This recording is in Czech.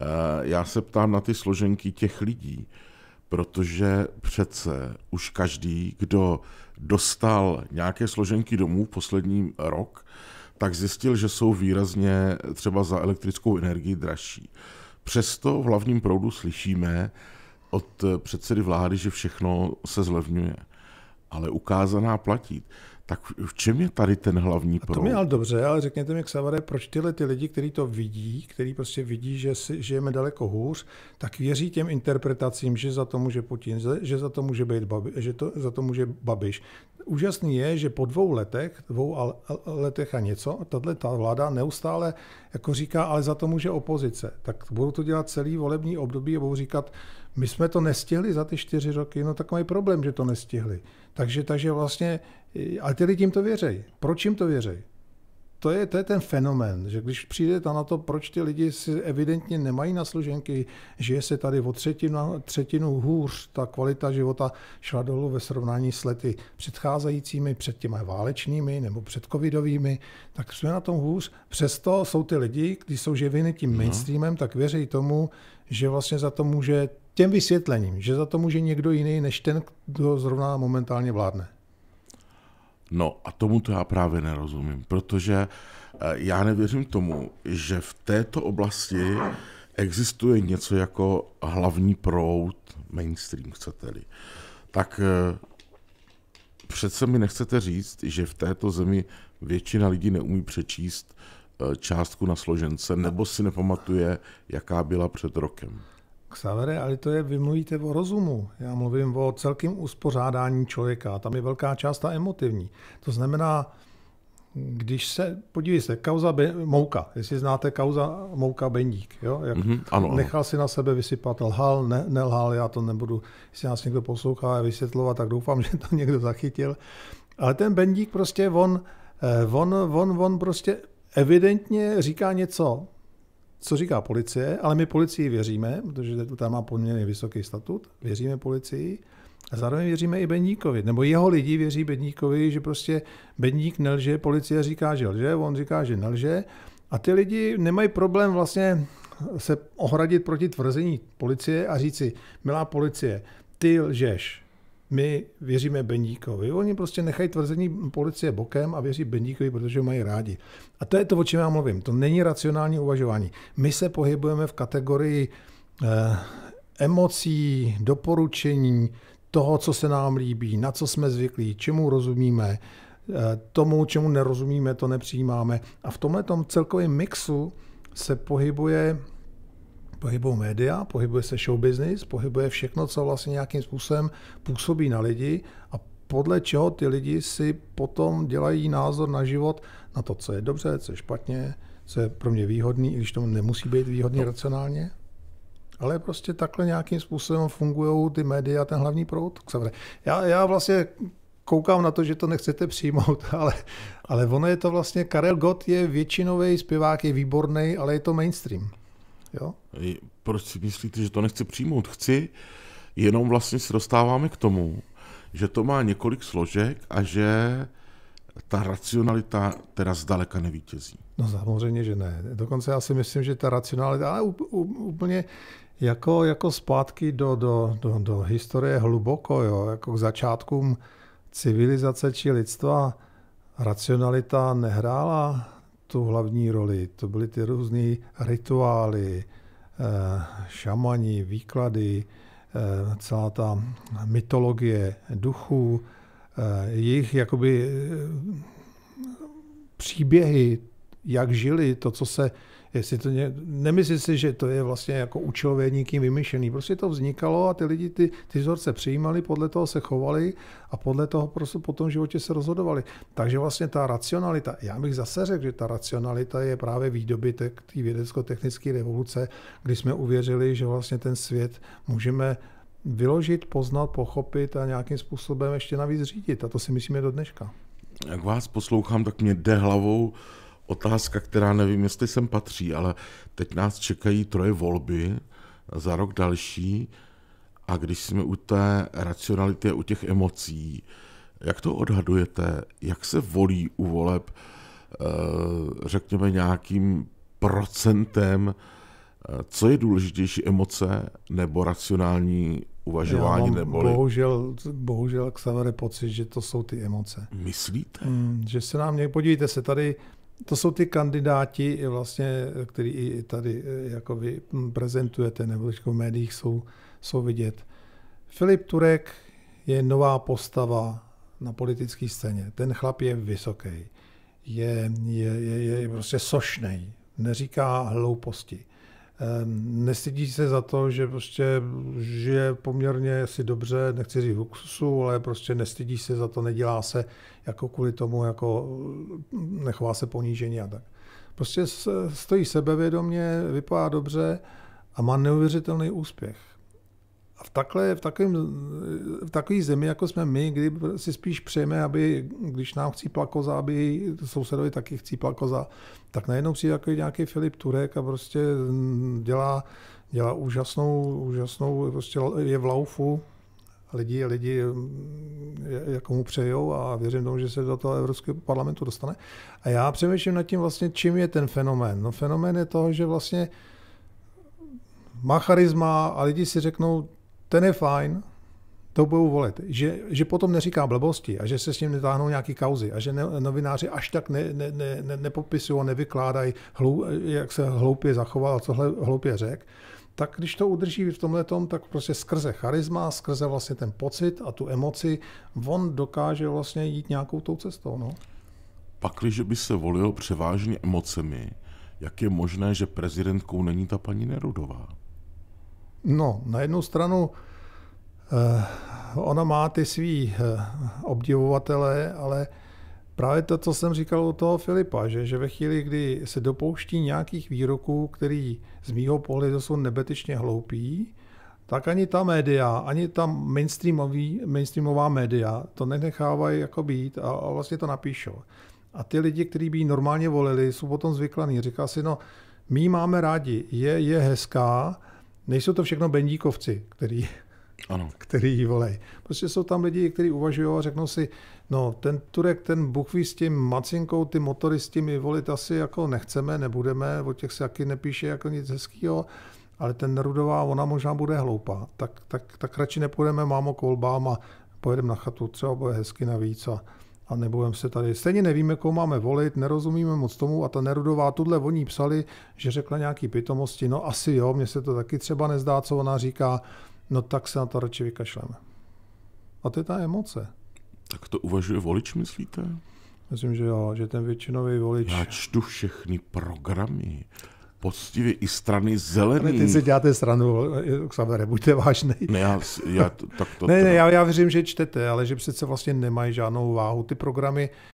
Eh, já se ptám na ty složenky těch lidí, protože přece už každý, kdo dostal nějaké složenky domů v posledním rok, tak zjistil, že jsou výrazně třeba za elektrickou energii dražší. Přesto v hlavním proudu slyšíme od předsedy vlády, že všechno se zlevňuje. Ale ukázaná platí. Tak v čem je tady ten hlavní proud? To mi ale dobře, ale řekněte mi, Xavare, proč tyhle ty lidi, kteří to vidí, kteří prostě vidí, že si, žijeme daleko hůř, tak věří těm interpretacím, že za to může Putin, že za to může být babi, že to, za to může Babiš. Úžasný je, že po dvou letech, dvou letech a něco, tahle ta vláda neustále jako říká, ale za to může opozice. Tak budou to dělat celý volební období a budou říkat, my jsme to nestihli za ty čtyři roky, no tak mají problém, že to nestihli. Takže, takže vlastně, ale ty lidi jim to věřej. Proč jim to věřej? to je, to je ten fenomen, že když přijde na to, proč ty lidi si evidentně nemají na služenky, že se tady o třetinu, třetinu hůř ta kvalita života šla dolů ve srovnání s lety předcházejícími, před těmi válečnými nebo před covidovými, tak jsme na tom hůř. Přesto jsou ty lidi, když jsou živiny tím mhm. mainstreamem, tak věří tomu, že vlastně za to může těm vysvětlením, že za to může někdo jiný než ten, kdo zrovna momentálně vládne. No a tomu to já právě nerozumím, protože eh, já nevěřím tomu, že v této oblasti existuje něco jako hlavní proud, mainstream chcete-li. Tak eh, přece mi nechcete říct, že v této zemi většina lidí neumí přečíst eh, částku na složence nebo si nepamatuje, jaká byla před rokem. Ksavere, ale to je, vy mluvíte o rozumu. Já mluvím o celkém uspořádání člověka. Tam je velká část ta emotivní. To znamená, když se, podívej se, kauza be, Mouka, jestli znáte kauza Mouka Bendík, jo? Jak mm-hmm, ano, ano. nechal si na sebe vysypat, lhal, ne, nelhal, já to nebudu, jestli nás někdo poslouchá a vysvětlovat, tak doufám, že to někdo zachytil. Ale ten Bendík prostě, on, eh, on, on, on prostě evidentně říká něco, co říká policie, ale my policii věříme, protože tam má poměrně vysoký statut, věříme policii, a zároveň věříme i Bedníkovi, nebo jeho lidi věří Bedníkovi, že prostě Bedník nelže, policie říká, že lže, on říká, že nelže. A ty lidi nemají problém vlastně se ohradit proti tvrzení policie a říci, milá policie, ty lžeš, my věříme Bendíkovi. Oni prostě nechají tvrzení policie bokem a věří Bendíkovi, protože ho mají rádi. A to je to, o čem já mluvím. To není racionální uvažování. My se pohybujeme v kategorii eh, emocí, doporučení, toho, co se nám líbí, na co jsme zvyklí, čemu rozumíme, eh, tomu, čemu nerozumíme, to nepřijímáme. A v tomhle celkovém mixu se pohybuje pohybují média, pohybuje se show business, pohybuje všechno, co vlastně nějakým způsobem působí na lidi a podle čeho ty lidi si potom dělají názor na život, na to, co je dobře, co je špatně, co je pro mě výhodný, i když to nemusí být výhodný no. racionálně. Ale prostě takhle nějakým způsobem fungují ty média, ten hlavní proud. Já, já vlastně koukám na to, že to nechcete přijmout, ale, ale ono je to vlastně, Karel Gott je většinový zpěvák, je výborný, ale je to mainstream. Jo? Proč si myslíte, že to nechci přijmout? Chci, jenom vlastně se dostáváme k tomu, že to má několik složek a že ta racionalita teda zdaleka nevítězí. No samozřejmě, že ne. Dokonce já si myslím, že ta racionalita, ale úplně jako, jako zpátky do, do, do, do historie hluboko, jo, jako k začátkům civilizace či lidstva, racionalita nehrála tu hlavní roli. To byly ty různé rituály, eh, šamani, výklady, eh, celá ta mytologie duchů, eh, jejich jakoby příběhy, jak žili, to, co se Jestli to ně, nemyslí si, že to je vlastně jako účelově někým vymyšlený. Prostě to vznikalo a ty lidi ty, ty vzorce přijímali, podle toho se chovali a podle toho prostě po tom životě se rozhodovali. Takže vlastně ta racionalita, já bych zase řekl, že ta racionalita je právě výdobytek té vědecko-technické revoluce, kdy jsme uvěřili, že vlastně ten svět můžeme vyložit, poznat, pochopit a nějakým způsobem ještě navíc řídit. A to si myslíme do dneška. Jak vás poslouchám, tak mě jde hlavou otázka, která nevím, jestli sem patří, ale teď nás čekají troje volby za rok další a když jsme u té racionality a u těch emocí, jak to odhadujete, jak se volí u voleb, eh, řekněme nějakým procentem, eh, co je důležitější, emoce nebo racionální uvažování? Já mám neboli... bohužel, bohužel Xavere pocit, že to jsou ty emoce. Myslíte? Mm, že se nám podívejte se, tady to jsou ty kandidáti, vlastně, který i tady e, jako vy prezentujete, nebo v médiích jsou, jsou vidět. Filip Turek je nová postava na politické scéně. Ten chlap je vysoký, je, je, je, je prostě sošnej, neříká hlouposti. Ehm, nestydí se za to, že prostě žije poměrně si dobře, nechci říct luxusu, ale prostě nestydí se za to, nedělá se jako kvůli tomu, jako nechová se ponížení a tak. Prostě stojí sebevědomě, vypadá dobře a má neuvěřitelný úspěch. A v, takhle, v, takovém, v takové zemi, jako jsme my, kdy si spíš přejeme, aby, když nám chcí plakoza, aby sousedovi taky chcí plakoza, tak najednou přijde jako nějaký Filip Turek a prostě dělá, dělá úžasnou, úžasnou, prostě je v laufu, lidi, lidi jako mu přejou a věřím tomu, že se do toho Evropského parlamentu dostane. A já přemýšlím nad tím vlastně, čím je ten fenomén. No fenomén je toho, že vlastně má charisma a lidi si řeknou, ten je fajn, to budou volit. Že, že potom neříká blbosti a že se s ním netáhnou nějaký kauzy a že ne, novináři až tak ne, ne, ne, ne, nepopisují, nevykládají, hlou, jak se hloupě zachoval a co hloupě řekl, tak když to udrží v tomhle tom, tak prostě skrze charisma, skrze vlastně ten pocit a tu emoci, on dokáže vlastně jít nějakou tou cestou. No. Pakliže by se volil převážně emocemi, jak je možné, že prezidentkou není ta paní Nerudová? No, na jednu stranu eh, ona má ty svý eh, obdivovatele, ale právě to, co jsem říkal u toho Filipa, že, že ve chvíli, kdy se dopouští nějakých výroků, který z mýho pohledu jsou nebetyčně hloupí, tak ani ta média, ani ta mainstreamový, mainstreamová média to nenechávají jako být a, a vlastně to napíšou. A ty lidi, kteří by ji normálně volili, jsou potom zvyklaní. Říká si, no, my máme rádi, je, je hezká, nejsou to všechno bendíkovci, který, ano. který jí volej. Prostě jsou tam lidi, kteří uvažují a řeknou si, no ten Turek, ten buchví s tím macinkou, ty motoristi my volit asi jako nechceme, nebudeme, o těch se jaký nepíše jako nic hezkého, ale ten Rudová, ona možná bude hloupá, tak, tak, tak radši nepůjdeme mámo kolbám a pojedeme na chatu, třeba bude hezky navíc a, a nebudeme se tady. Stejně nevíme, koho máme volit, nerozumíme moc tomu a ta Nerudová tuhle voní psali, že řekla nějaký pitomosti, no asi jo, mně se to taky třeba nezdá, co ona říká, no tak se na to radši vykašleme. A to je ta emoce. Tak to uvažuje volič, myslíte? Myslím, že jo, že ten většinový volič... Já čtu všechny programy poctivě i strany zelený. Ale ty si děláte stranu, Xavere, buďte vážný. Ne, já, já, tak to, ne, ne, já, já věřím, že čtete, ale že přece vlastně nemají žádnou váhu. Ty programy